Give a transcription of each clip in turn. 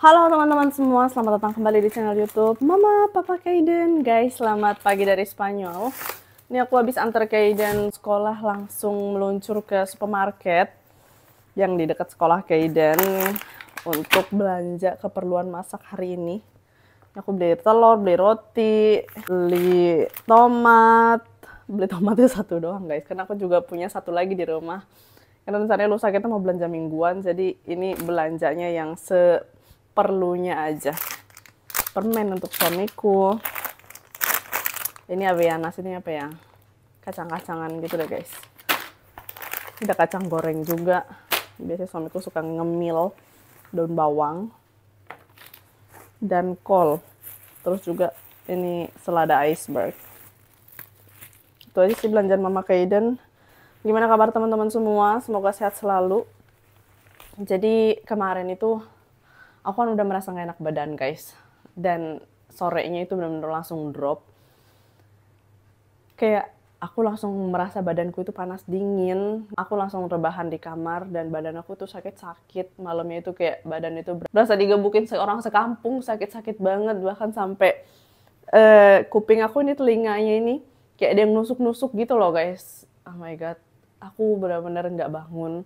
Halo teman-teman semua, selamat datang kembali di channel YouTube Mama Papa Kaiden. Guys, selamat pagi dari Spanyol. Ini aku habis antar Kaiden sekolah langsung meluncur ke supermarket yang di dekat sekolah Kaiden untuk belanja keperluan masak hari ini. Aku beli telur, beli roti, beli tomat. Beli tomatnya satu doang guys, karena aku juga punya satu lagi di rumah. Karena rencananya lusa kita mau belanja mingguan, jadi ini belanjanya yang se perlunya aja permen untuk suamiku ini avianas ya, ini apa ya kacang-kacangan gitu deh guys ada kacang goreng juga biasanya suamiku suka ngemil daun bawang dan kol terus juga ini selada iceberg itu aja sih belanjaan mama Kaiden gimana kabar teman-teman semua semoga sehat selalu jadi kemarin itu aku kan udah merasa gak enak badan guys dan sorenya itu benar-benar langsung drop kayak aku langsung merasa badanku itu panas dingin aku langsung rebahan di kamar dan badan aku tuh sakit-sakit malamnya itu kayak badan itu berasa digebukin seorang sekampung sakit-sakit banget bahkan sampai uh, kuping aku ini telinganya ini kayak ada yang nusuk-nusuk gitu loh guys oh my god aku benar-benar nggak bangun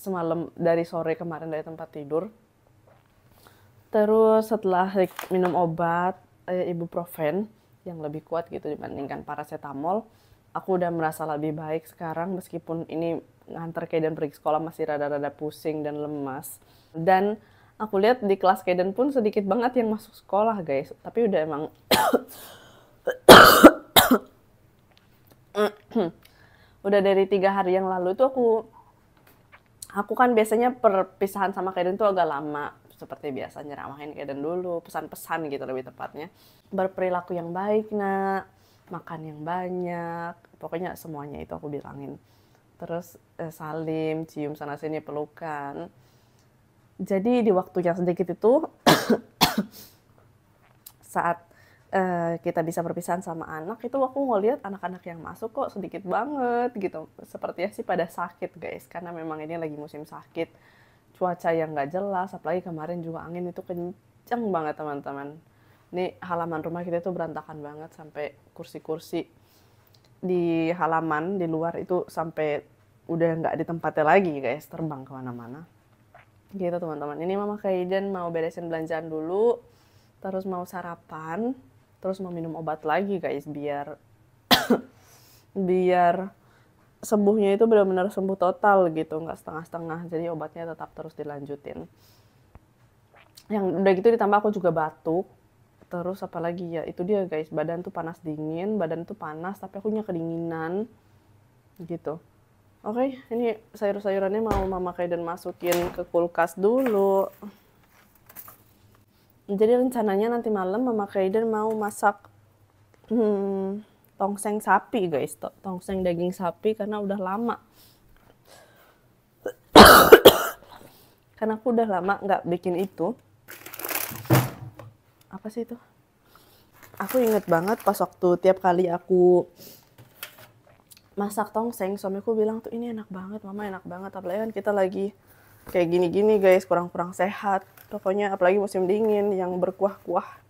semalam dari sore kemarin dari tempat tidur Terus setelah minum obat eh, ibuprofen yang lebih kuat gitu dibandingkan paracetamol, aku udah merasa lebih baik sekarang meskipun ini ngantar Kaiden pergi sekolah masih rada-rada pusing dan lemas. Dan aku lihat di kelas Kaiden pun sedikit banget yang masuk sekolah, guys. Tapi udah emang udah dari tiga hari yang lalu itu aku aku kan biasanya perpisahan sama Kaiden tuh agak lama seperti biasa nyeramahin Eden dulu pesan-pesan gitu lebih tepatnya berperilaku yang baik nak makan yang banyak pokoknya semuanya itu aku bilangin terus eh, salim cium sana sini pelukan jadi di waktu yang sedikit itu saat eh, kita bisa berpisahan sama anak itu aku mau lihat anak-anak yang masuk kok sedikit banget gitu sepertinya sih pada sakit guys karena memang ini lagi musim sakit cuaca yang nggak jelas apalagi kemarin juga angin itu kenceng banget teman-teman ini halaman rumah kita itu berantakan banget sampai kursi-kursi di halaman di luar itu sampai udah nggak di lagi guys terbang kemana-mana gitu teman-teman ini mama Kaiden mau beresin belanjaan dulu terus mau sarapan terus mau minum obat lagi guys biar biar sembuhnya itu benar-benar sembuh total gitu nggak setengah-setengah jadi obatnya tetap terus dilanjutin yang udah gitu ditambah aku juga batuk terus apalagi ya itu dia guys badan tuh panas dingin badan tuh panas tapi aku akunya kedinginan gitu oke okay, ini sayur-sayurannya mau mama dan masukin ke kulkas dulu jadi rencananya nanti malam mama Kaiden mau masak hmm, tongseng sapi guys, tongseng daging sapi karena udah lama. karena aku udah lama nggak bikin itu. Apa sih itu? Aku inget banget pas waktu tiap kali aku masak tongseng, suamiku bilang tuh ini enak banget, mama enak banget. Apalagi kan kita lagi kayak gini-gini guys, kurang-kurang sehat. Pokoknya apalagi musim dingin yang berkuah-kuah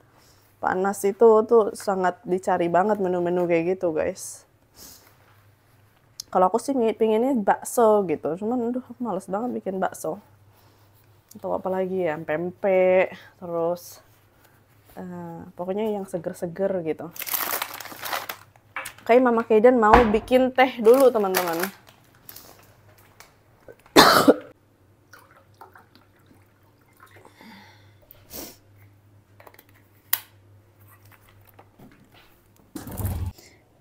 panas itu tuh sangat dicari banget menu-menu kayak gitu guys kalau aku sih pinginnya bakso gitu cuman aduh males banget bikin bakso atau apa lagi ya pempek terus uh, pokoknya yang seger-seger gitu kayak mama Kaiden mau bikin teh dulu teman-teman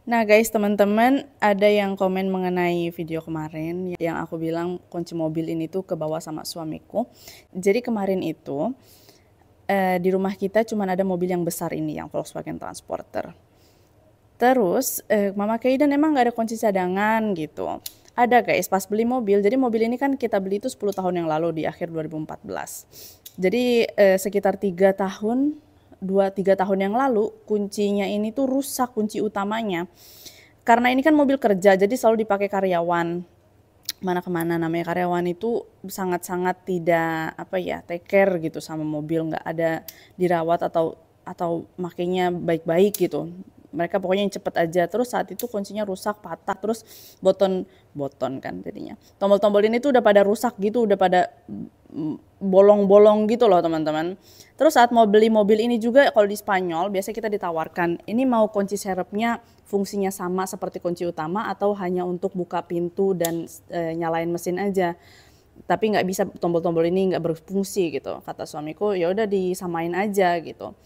Nah guys teman-teman ada yang komen mengenai video kemarin yang aku bilang kunci mobil ini tuh ke sama suamiku. Jadi kemarin itu eh, di rumah kita cuma ada mobil yang besar ini yang Volkswagen Transporter. Terus eh, Mama Kaidan emang gak ada kunci cadangan gitu. Ada guys pas beli mobil. Jadi mobil ini kan kita beli itu 10 tahun yang lalu di akhir 2014. Jadi eh, sekitar tiga tahun 2-3 tahun yang lalu kuncinya ini tuh rusak kunci utamanya. Karena ini kan mobil kerja jadi selalu dipakai karyawan. Mana kemana namanya karyawan itu sangat-sangat tidak apa ya take care gitu sama mobil nggak ada dirawat atau atau makainya baik-baik gitu mereka pokoknya yang cepet aja terus saat itu kuncinya rusak patah terus boton boton kan jadinya tombol-tombol ini tuh udah pada rusak gitu udah pada mm, bolong-bolong gitu loh teman-teman terus saat mau beli mobil ini juga kalau di Spanyol biasanya kita ditawarkan ini mau kunci serepnya fungsinya sama seperti kunci utama atau hanya untuk buka pintu dan e, nyalain mesin aja tapi nggak bisa tombol-tombol ini nggak berfungsi gitu kata suamiku ya udah disamain aja gitu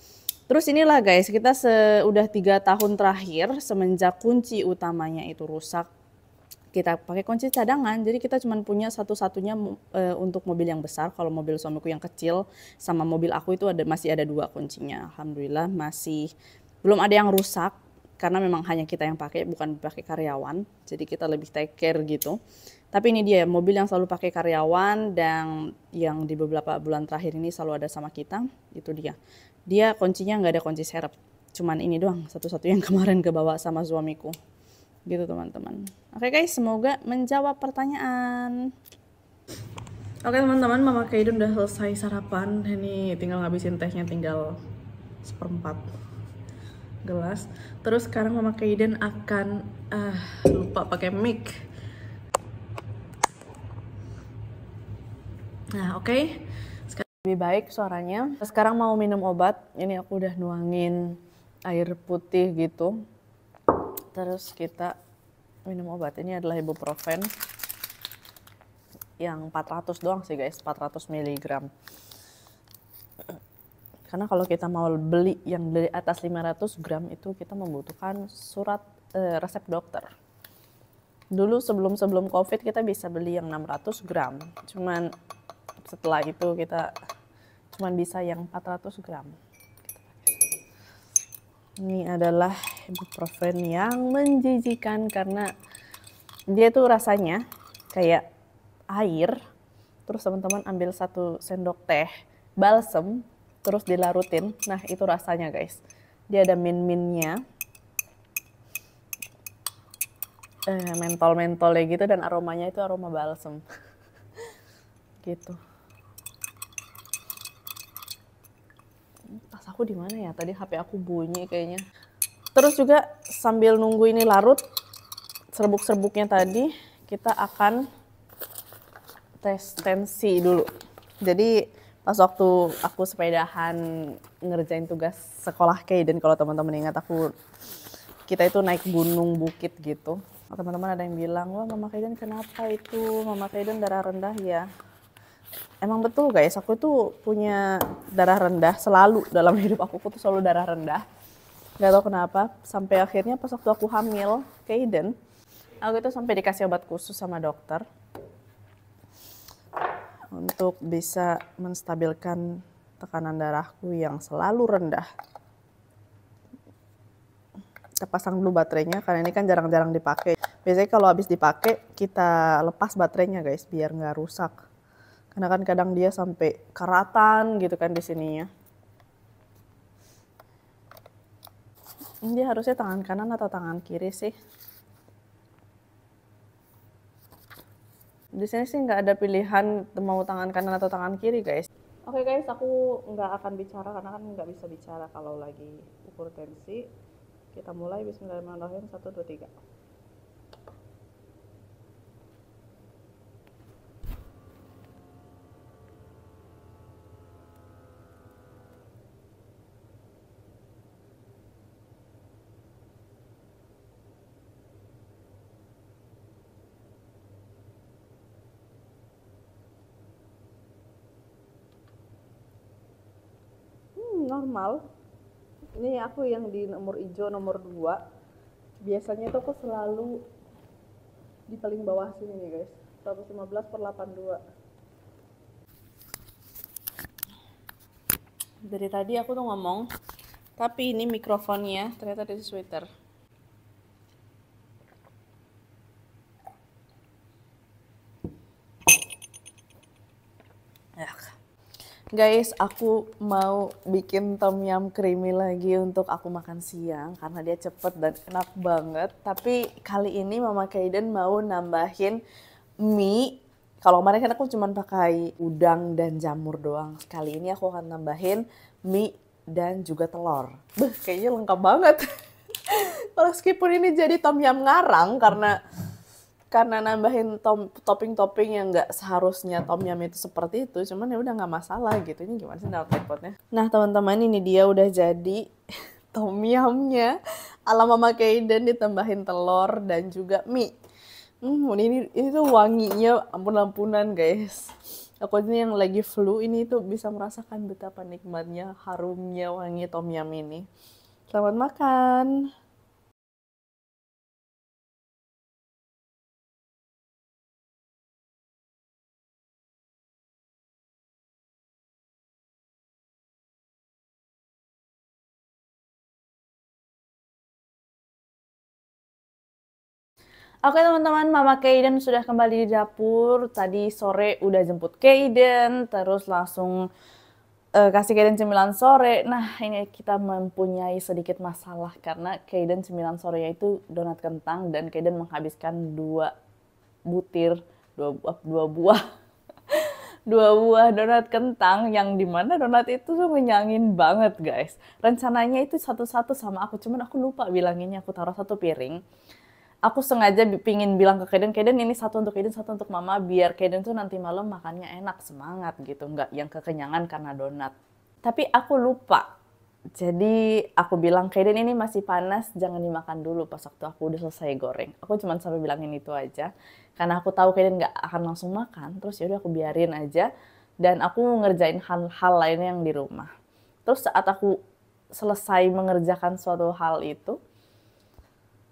Terus inilah guys, kita sudah tiga tahun terakhir semenjak kunci utamanya itu rusak, kita pakai kunci cadangan. Jadi kita cuma punya satu-satunya e, untuk mobil yang besar. Kalau mobil suamiku yang kecil sama mobil aku itu ada masih ada dua kuncinya. Alhamdulillah masih belum ada yang rusak karena memang hanya kita yang pakai, bukan pakai karyawan. Jadi kita lebih take care gitu. Tapi ini dia mobil yang selalu pakai karyawan dan yang di beberapa bulan terakhir ini selalu ada sama kita, itu dia dia kuncinya nggak ada kunci serep cuman ini doang satu-satu yang kemarin kebawa sama suamiku gitu teman-teman oke guys semoga menjawab pertanyaan oke teman-teman mama Kaidun udah selesai sarapan ini tinggal ngabisin tehnya tinggal seperempat gelas. Terus sekarang Mama Kaidun akan uh, lupa pakai mic. Nah, oke. Okay lebih baik suaranya. Sekarang mau minum obat, ini aku udah nuangin air putih gitu. Terus kita minum obat, ini adalah ibuprofen yang 400 doang sih guys, 400 mg. Karena kalau kita mau beli yang dari atas 500 gram itu kita membutuhkan surat eh, resep dokter dulu sebelum sebelum covid kita bisa beli yang 600 gram cuman setelah itu kita cuman bisa yang 400 gram ini adalah ibuprofen yang menjijikan karena dia tuh rasanya kayak air terus teman-teman ambil satu sendok teh balsem terus dilarutin nah itu rasanya guys dia ada min-minnya eh, mentol-mentolnya gitu dan aromanya itu aroma balsem gitu aku di mana ya? Tadi HP aku bunyi kayaknya. Terus juga sambil nunggu ini larut serbuk-serbuknya tadi, kita akan tes tensi dulu. Jadi pas waktu aku sepedahan ngerjain tugas sekolah Kaiden kalau teman-teman ingat aku kita itu naik gunung bukit gitu. Teman-teman ada yang bilang, "Wah, Mama Kaiden kenapa itu? Mama Kaiden darah rendah ya?" emang betul guys aku itu punya darah rendah selalu dalam hidup aku, aku tuh selalu darah rendah nggak tahu kenapa sampai akhirnya pas waktu aku hamil keiden, aku itu sampai dikasih obat khusus sama dokter untuk bisa menstabilkan tekanan darahku yang selalu rendah kita pasang dulu baterainya karena ini kan jarang-jarang dipakai biasanya kalau habis dipakai kita lepas baterainya guys biar nggak rusak karena kan kadang dia sampai keratan gitu kan di sininya. Ini dia harusnya tangan kanan atau tangan kiri sih. Di sini sih nggak ada pilihan mau tangan kanan atau tangan kiri guys. Oke okay guys, aku nggak akan bicara karena kan nggak bisa bicara kalau lagi ukur tensi. Kita mulai Bismillahirrahmanirrahim. Satu, dua, tiga. normal ini aku yang di nomor hijau nomor 2 biasanya tuh aku selalu di paling bawah sini nih guys 115 per 82 dari tadi aku tuh ngomong tapi ini mikrofonnya ternyata di sweater Yeah. Guys, aku mau bikin tom yum creamy lagi untuk aku makan siang karena dia cepet dan enak banget. Tapi kali ini Mama Kaiden mau nambahin mie. Kalau kemarin kan aku cuma pakai udang dan jamur doang. Kali ini aku akan nambahin mie dan juga telur. Beh, kayaknya lengkap banget. Meskipun ini jadi tom yum ngarang karena karena nambahin topping-topping yang nggak seharusnya tom yum itu seperti itu cuman ya udah nggak masalah gitu ini gimana sih dalam tripodnya nah teman-teman ini dia udah jadi tom yumnya ala mama Kaiden ditambahin telur dan juga mie hmm ini ini tuh wanginya ampun-ampunan guys aku ini yang lagi flu ini tuh bisa merasakan betapa nikmatnya harumnya wangi tom yum ini selamat makan Oke teman-teman, Mama Kaiden sudah kembali di dapur. Tadi sore udah jemput Kaiden, terus langsung uh, kasih Kaiden cemilan sore. Nah ini kita mempunyai sedikit masalah karena Kaiden cemilan sore yaitu donat kentang dan Kaiden menghabiskan dua butir, dua, dua buah dua buah donat kentang yang dimana donat itu tuh menyangin banget guys rencananya itu satu-satu sama aku cuman aku lupa bilanginnya aku taruh satu piring aku sengaja pingin bilang ke Kaden, Kaden ini satu untuk Kaden, satu untuk Mama, biar Kaden tuh nanti malam makannya enak, semangat gitu, nggak yang kekenyangan karena donat. Tapi aku lupa. Jadi aku bilang Kaden ini masih panas, jangan dimakan dulu pas waktu aku udah selesai goreng. Aku cuma sampai bilangin itu aja, karena aku tahu Kaden nggak akan langsung makan. Terus yaudah aku biarin aja, dan aku ngerjain hal-hal lainnya yang di rumah. Terus saat aku selesai mengerjakan suatu hal itu,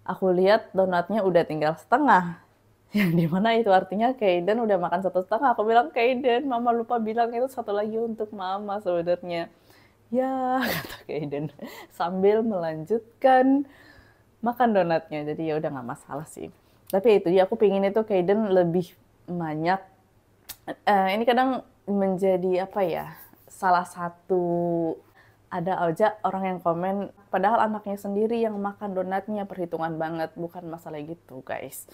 aku lihat donatnya udah tinggal setengah. Yang dimana itu artinya Kaiden udah makan satu setengah. Aku bilang, Kaiden, mama lupa bilang itu satu lagi untuk mama sebenarnya. Ya, kata Kaiden. Sambil melanjutkan makan donatnya. Jadi ya udah nggak masalah sih. Tapi ya itu dia, aku pingin itu Kaiden lebih banyak. Uh, ini kadang menjadi apa ya, salah satu ada aja orang yang komen padahal anaknya sendiri yang makan donatnya perhitungan banget bukan masalah gitu guys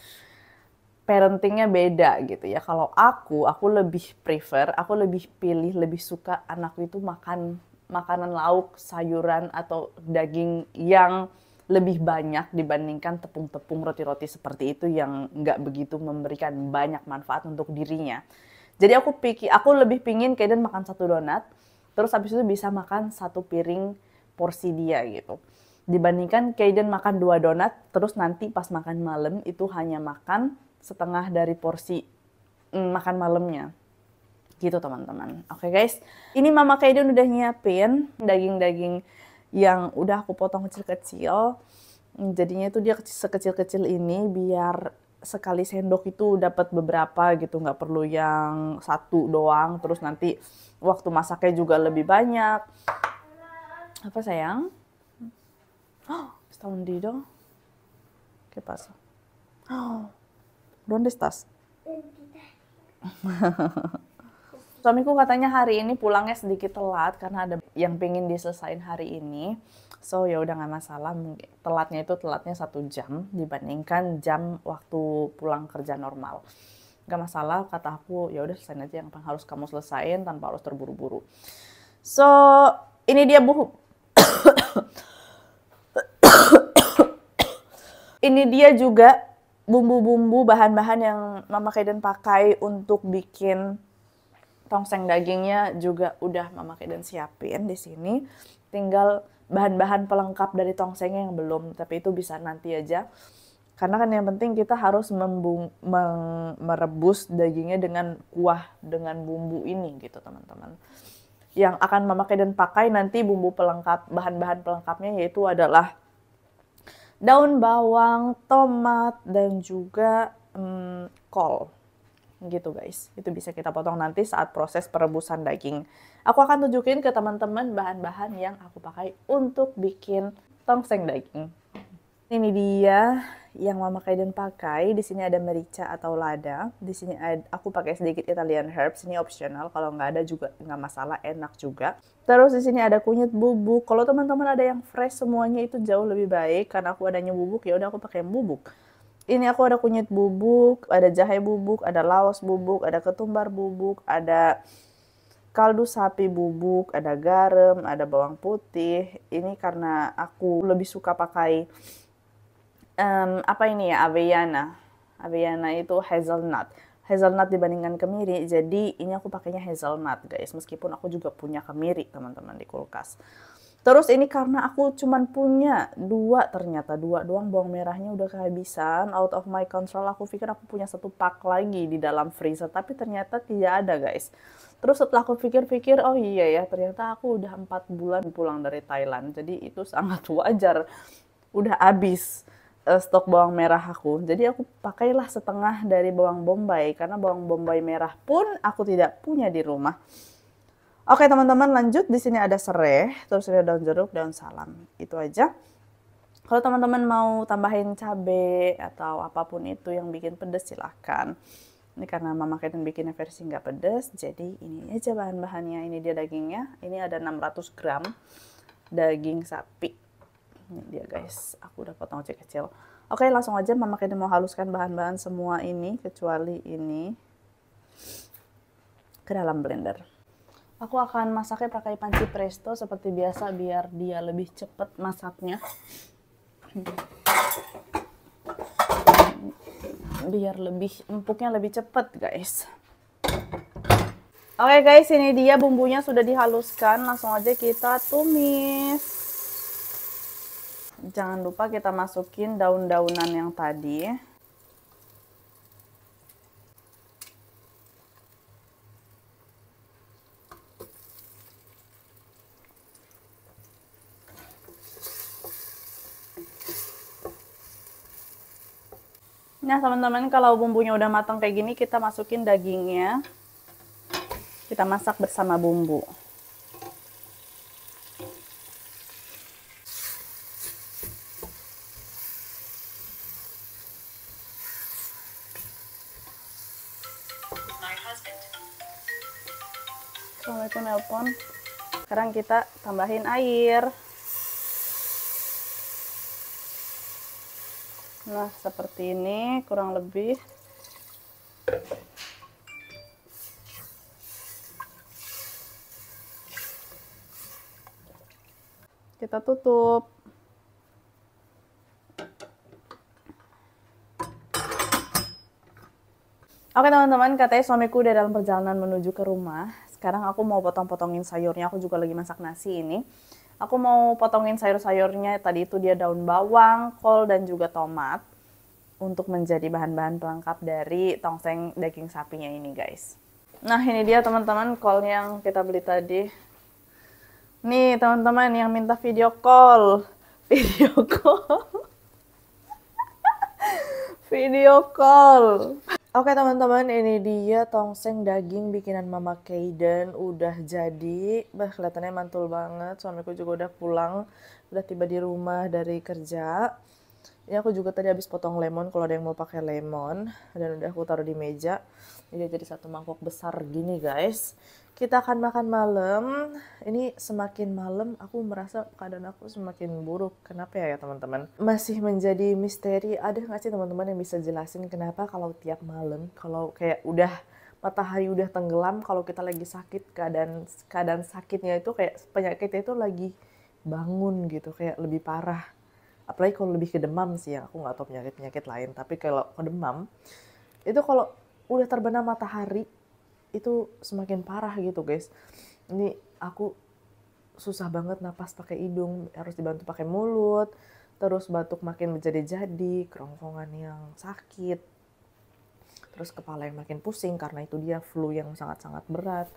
parentingnya beda gitu ya kalau aku aku lebih prefer aku lebih pilih lebih suka anakku itu makan makanan lauk sayuran atau daging yang lebih banyak dibandingkan tepung-tepung roti-roti seperti itu yang nggak begitu memberikan banyak manfaat untuk dirinya. Jadi aku pikir aku lebih pingin Kaden makan satu donat terus habis itu bisa makan satu piring porsi dia gitu dibandingkan Kaiden makan dua donat terus nanti pas makan malam itu hanya makan setengah dari porsi mm, makan malamnya gitu teman-teman oke okay, guys ini mama Kaiden udah nyiapin daging-daging yang udah aku potong kecil-kecil jadinya itu dia sekecil-kecil ini biar sekali sendok itu dapat beberapa gitu nggak perlu yang satu doang terus nanti waktu masaknya juga lebih banyak apa sayang oh setahun di dong que pas oh dónde estás suamiku katanya hari ini pulangnya sedikit telat karena ada yang pengen diselesain hari ini So ya udah nggak masalah, telatnya itu telatnya satu jam dibandingkan jam waktu pulang kerja normal. Gak masalah, kata aku ya udah selesai aja yang harus kamu selesain tanpa harus terburu-buru. So ini dia buku. ini dia juga bumbu-bumbu bahan-bahan yang Mama Kaiden pakai untuk bikin tongseng dagingnya juga udah Mama Kaiden siapin di sini. Tinggal bahan-bahan pelengkap dari tongsengnya yang belum, tapi itu bisa nanti aja. Karena kan yang penting kita harus membung, merebus dagingnya dengan kuah, dengan bumbu ini gitu teman-teman. Yang akan memakai dan pakai nanti bumbu pelengkap, bahan-bahan pelengkapnya yaitu adalah daun bawang, tomat, dan juga hmm, kol gitu guys. Itu bisa kita potong nanti saat proses perebusan daging. Aku akan tunjukin ke teman-teman bahan-bahan yang aku pakai untuk bikin tongseng daging. Ini dia yang mama Kaiden pakai. Di sini ada merica atau lada. Di sini ada, aku pakai sedikit Italian herbs. Ini optional. Kalau nggak ada juga nggak masalah. Enak juga. Terus di sini ada kunyit bubuk. Kalau teman-teman ada yang fresh semuanya itu jauh lebih baik. Karena aku adanya bubuk ya udah aku pakai bubuk ini aku ada kunyit bubuk, ada jahe bubuk, ada laos bubuk, ada ketumbar bubuk, ada kaldu sapi bubuk, ada garam, ada bawang putih. Ini karena aku lebih suka pakai um, apa ini ya avellana. Avellana itu hazelnut. Hazelnut dibandingkan kemiri, jadi ini aku pakainya hazelnut guys. Meskipun aku juga punya kemiri teman-teman di kulkas. Terus ini karena aku cuman punya dua ternyata dua doang bawang merahnya udah kehabisan out of my control aku pikir aku punya satu pak lagi di dalam freezer tapi ternyata tidak ada guys. Terus setelah aku pikir-pikir oh iya ya ternyata aku udah empat bulan pulang dari Thailand jadi itu sangat wajar udah habis eh, stok bawang merah aku. Jadi aku pakailah setengah dari bawang bombay karena bawang bombay merah pun aku tidak punya di rumah Oke teman-teman lanjut di sini ada serai, terus ada daun jeruk, daun salam. Itu aja. Kalau teman-teman mau tambahin cabe atau apapun itu yang bikin pedes silahkan. Ini karena mama Kaden bikinnya versi nggak pedes, jadi ini aja bahan-bahannya. Ini dia dagingnya, ini ada 600 gram daging sapi. Ini dia guys, aku udah potong kecil-kecil. Oke langsung aja mama Kaden mau haluskan bahan-bahan semua ini, kecuali ini, ke dalam blender. Aku akan masaknya pakai panci presto seperti biasa biar dia lebih cepat masaknya. Biar lebih empuknya lebih cepat, guys. Oke okay guys, ini dia bumbunya sudah dihaluskan. Langsung aja kita tumis. Jangan lupa kita masukin daun-daunan yang tadi. Nah, teman-teman, kalau bumbunya udah matang kayak gini, kita masukin dagingnya. Kita masak bersama bumbu. Assalamualaikum, nelpon. Sekarang kita tambahin air. nah seperti ini kurang lebih kita tutup Oke teman-teman, katanya suamiku udah dalam perjalanan menuju ke rumah. Sekarang aku mau potong-potongin sayurnya, aku juga lagi masak nasi ini. Aku mau potongin sayur-sayurnya tadi itu dia daun bawang, kol dan juga tomat untuk menjadi bahan-bahan pelengkap dari tongseng daging sapinya ini guys. Nah ini dia teman-teman kol yang kita beli tadi. Nih teman-teman yang minta video kol, video kol, video kol. Oke teman-teman, ini dia tongseng daging bikinan Mama Kaiden udah jadi. Bah, kelihatannya mantul banget. Suamiku juga udah pulang, udah tiba di rumah dari kerja. Ini aku juga tadi habis potong lemon, kalau ada yang mau pakai lemon. Dan udah aku taruh di meja. Ini jadi satu mangkok besar gini guys kita akan makan malam. Ini semakin malam aku merasa keadaan aku semakin buruk. Kenapa ya, ya teman-teman? Masih menjadi misteri. Ada nggak sih teman-teman yang bisa jelasin kenapa kalau tiap malam, kalau kayak udah matahari udah tenggelam, kalau kita lagi sakit, keadaan keadaan sakitnya itu kayak penyakitnya itu lagi bangun gitu, kayak lebih parah. Apalagi kalau lebih ke demam sih, yang aku nggak tahu penyakit-penyakit lain. Tapi kalau ke demam, itu kalau udah terbenam matahari, itu semakin parah gitu guys ini aku susah banget napas pakai hidung harus dibantu pakai mulut terus batuk makin menjadi-jadi kerongkongan yang sakit terus kepala yang makin pusing karena itu dia flu yang sangat-sangat berat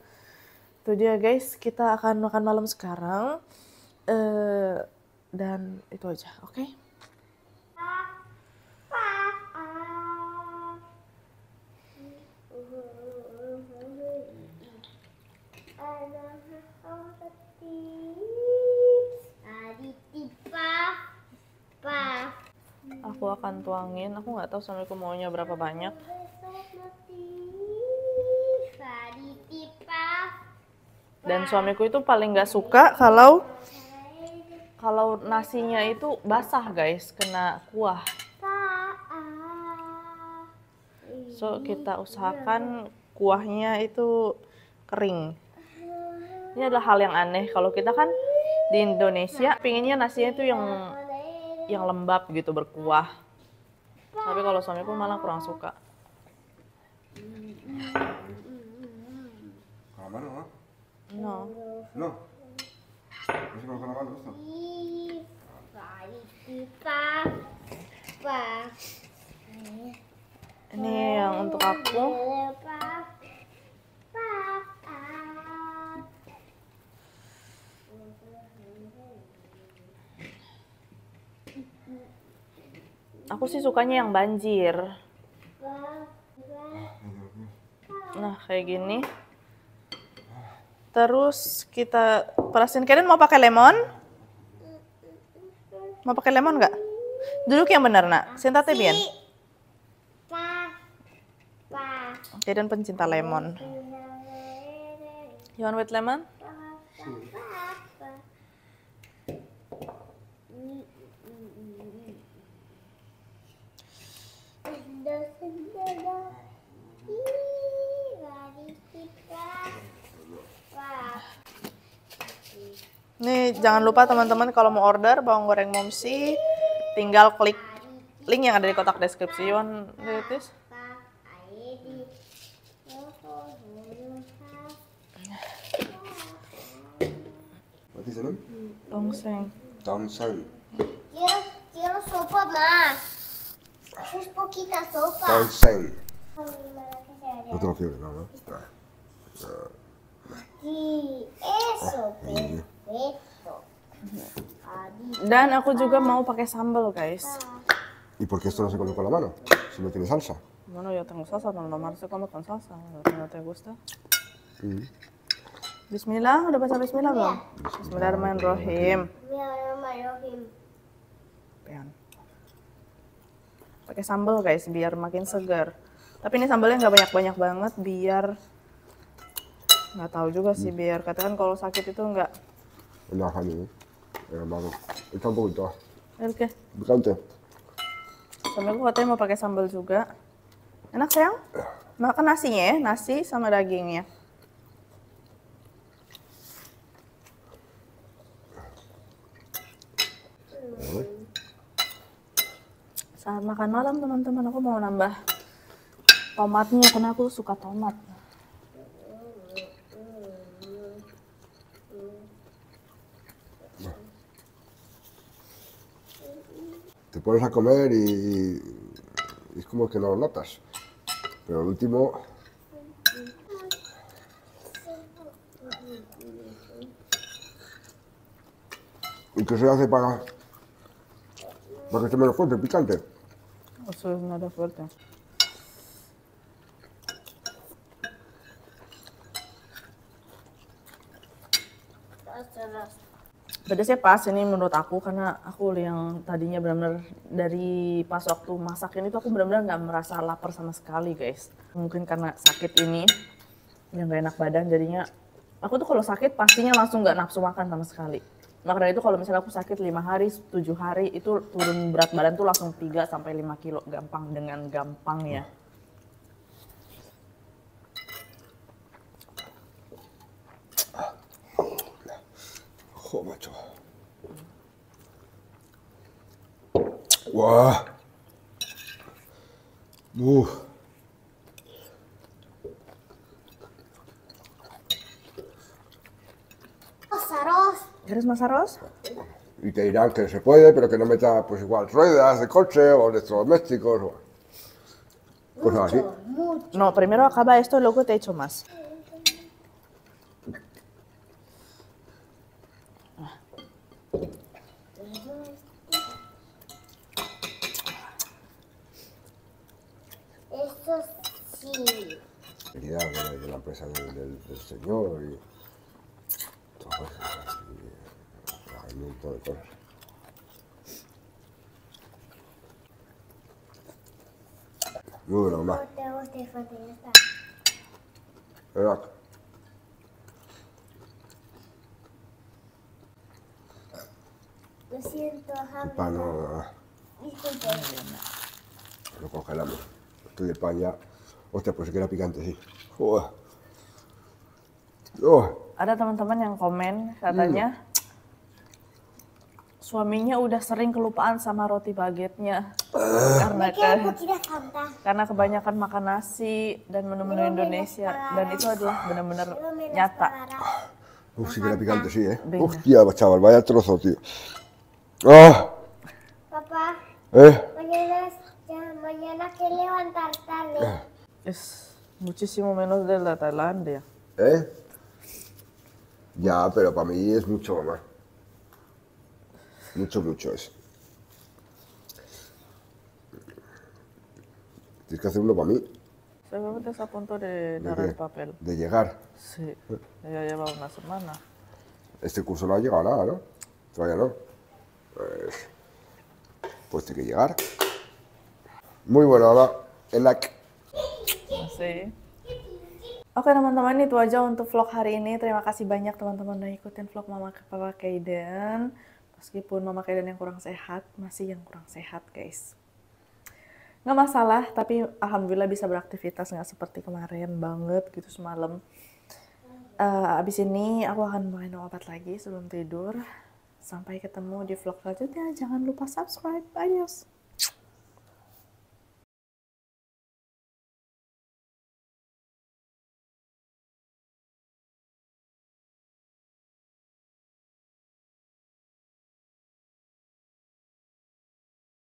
itu dia guys kita akan makan malam sekarang uh, dan itu aja oke okay? Aku akan tuangin. Aku nggak tahu suamiku maunya berapa banyak. Dan suamiku itu paling nggak suka kalau kalau nasinya itu basah guys, kena kuah. So kita usahakan kuahnya itu kering ini adalah hal yang aneh kalau kita kan di Indonesia pinginnya nasinya itu yang yang lembab gitu berkuah tapi kalau suamiku malah kurang suka kalau mana no no masih kalau kenapa terus ini yang untuk aku Aku sih sukanya yang banjir. Nah, kayak gini. Terus kita perasin. Kalian mau pakai lemon? Mau pakai lemon nggak? Dulu yang benar, nak. Sentate bien. Kalian pencinta lemon. You want with lemon? Nih jangan lupa teman-teman kalau mau order bawang goreng momsi tinggal klik link yang ada di kotak deskripsi. You want this? What is the name? Dongseng. Dongseng. Quiero, quiero sopa más. Es poquita sopa. Dongseng. No dan aku juga mau pakai sambal, guys. ¿Y por qué esto no se come con la mano? Si no tiene salsa. Bueno, yo tengo salsa, no normal se come con salsa. ¿No te gusta? Mm. Bismillah, udah baca Bismillah belum? Bismillahirrahmanirrahim. Bismillahirrahmanirrahim. Pian. Pakai sambal guys, biar makin segar. Tapi ini sambalnya nggak banyak-banyak banget, biar nggak tahu juga sih, biar katakan kalau sakit itu nggak la honey, hermano. Está un poquito. ¿El qué? Picante. Sambil gue katanya mau pakai sambal juga. Enak sayang? Makan nasinya ya, nasi sama dagingnya. Saat makan malam teman-teman aku mau nambah tomatnya karena aku suka tomat. pones a comer y, es como que no lo notas. Pero el último ¿Y qué se hace para, para que esté menos fuerte, picante? Eso es nada fuerte. pedasnya pas ini menurut aku karena aku yang tadinya benar-benar dari pas waktu masak ini tuh aku benar-benar nggak merasa lapar sama sekali guys mungkin karena sakit ini yang nggak enak badan jadinya aku tuh kalau sakit pastinya langsung nggak nafsu makan sama sekali makanya nah, itu kalau misalnya aku sakit lima hari, tujuh hari itu turun berat badan tuh langsung 3 sampai lima kilo gampang dengan gampang ya. ¡Uf! Más arroz. ¿Quieres más arroz? Y te dirán que se puede, pero que no meta pues igual ruedas de coche o electrodomésticos o No, primero acaba esto y luego te echo más. de la, de la empresa del, del, del señor y todo eso, y, y, y, un montón de cosas. Muy bueno, más. te gusta, Infante? Ya está. ¿Verdad? Lo siento, Javi. Pan no, no, no. Disculpe. Lo congelamos. Estoy de pan ya. Hostia, pues que era picante, sí. Joder. Oh. Ada teman-teman yang komen katanya hmm. suaminya udah sering kelupaan sama roti bagetnya eh. karena kan, karena kebanyakan makan nasi dan menu-menu Indonesia dan itu adalah benar-benar nyata. uh, si que sih ya ya. eh. Venga. Hostia, chaval, vaya trozo, tío. Oh. Ah. Papa, Eh. Mañana, ya, mañana que levantar tarde. Eh. Es muchísimo menos de la Tailandia. ¿Eh? Ya, pero para mí es mucho más. Mucho, mucho es. Tienes que hacerlo para mí. Seguramente está a punto de dar el papel. De llegar. Sí. ¿Eh? Ya lleva una semana. Este curso no ha llegado nada, ¿no? Todavía no. Pues, pues tiene que llegar. Muy bueno, ahora el like. Masih. Oke teman-teman itu aja untuk vlog hari ini. Terima kasih banyak teman-teman udah ikutin vlog Mama ke Papa Kaiden. Meskipun Mama Kaiden yang kurang sehat, masih yang kurang sehat guys. Nggak masalah, tapi Alhamdulillah bisa beraktivitas nggak seperti kemarin banget gitu semalam. Uh, abis ini aku akan main obat lagi sebelum tidur. Sampai ketemu di vlog selanjutnya. Jangan lupa subscribe. Adios.